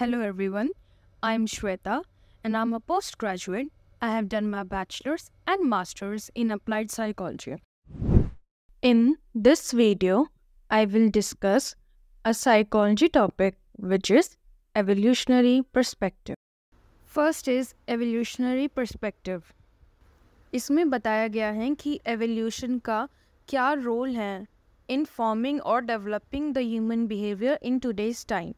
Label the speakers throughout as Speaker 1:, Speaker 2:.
Speaker 1: Hello everyone, I'm Shweta and I'm a postgraduate. I have done my bachelor's and master's in applied psychology. In this video, I will discuss a psychology topic which is evolutionary perspective. First is evolutionary perspective. इसमें बताया गया है कि evolution का क्या role है in forming और developing the human behaviour in today's time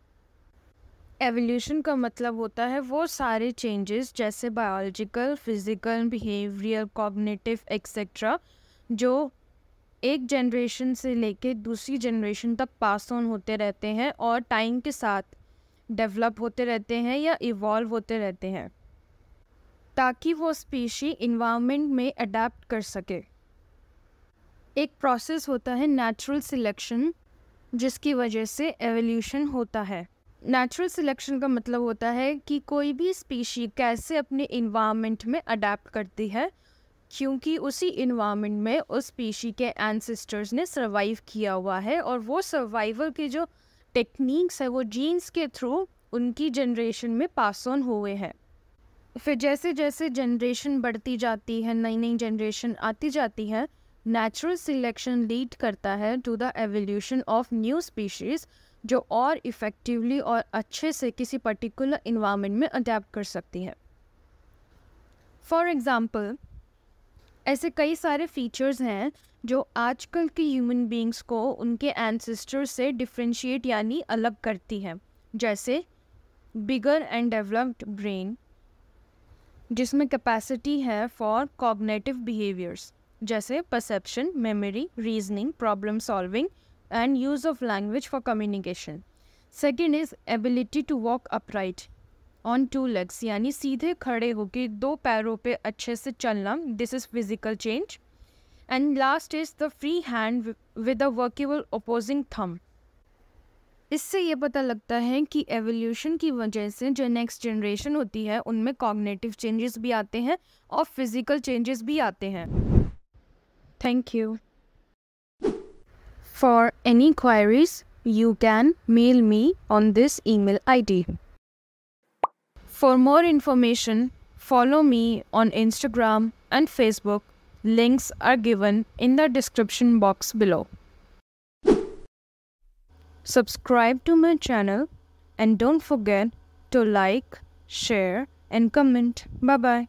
Speaker 1: evolution का मतलब होता है वो सारे चेंजेस जैसे biological physical behaviour cognitive etcetera जो एक जनरेशन से लेके दूसरी जनरेशन तक पास ऑन होते रहते हैं और टाइम के साथ डेवलप होते रहते हैं या इवॉल्व होते रहते हैं ताकि वो स्पीशी इन्वामेंट में अडेप्ट कर सके एक प्रोसेस होता है नेचुरल सिलेक्शन जिसकी वजह से एवोल्यूशन होता है नेचुरल सिलेक्शन का मतलब होता है कि कोई भी स्पीशी कैसे अपने इन्वामेंट में अडेप्ट करती है क्योंकि उसी इन्वामेंट में उस स्पीशी के एनसिस्टर्स ने सर्वाइव किया हुआ है और वो सर्वाइवल के जो टेक्निक्स है वो जीन्स के थ्रू उनकी जनरेशन में पास ऑन हुए हैं फिर जैसे जैसे जनरेशन बढ़ती जाती है नई नई जनरेशन आती जाती है नेचुरल सिलेक्शन लीड करता है to the evolution of new species जो और इफ़ेक्टिवली और अच्छे से किसी पर्टिकुलर इन्वामेंट में अडेप्ट कर सकती है फॉर एग्ज़ाम्पल ऐसे कई सारे फीचर्स हैं जो आजकल के ह्यूमन बींग्स को उनके एनसिस्टर से डिफ्रेंशिएट यानी अलग करती हैं जैसे बिगर एंड डेवलप्ड ब्रेन जिसमें कैपेसिटी है फॉर कॉग्नेटिव बिहेवियर्स जैसे perception memory reasoning problem solving and use of language for communication second is ability to walk upright on two legs यानी सीधे खड़े होकर दो पैरों पर अच्छे से चलना this is physical change and last is the free hand with a workable opposing thumb इससे ये पता लगता है कि एवोल्यूशन की वजह से जो नेक्स्ट जनरेशन होती है उनमें कॉग्नेटिव चेंजेस भी आते हैं और फिज़िकल चेंजेस भी आते हैं thank you For any queries, you can mail me on this email ID. For more information, follow me on Instagram and Facebook. Links are given in the description box below. Subscribe to my channel and don't forget to like, share and comment. Bye-bye.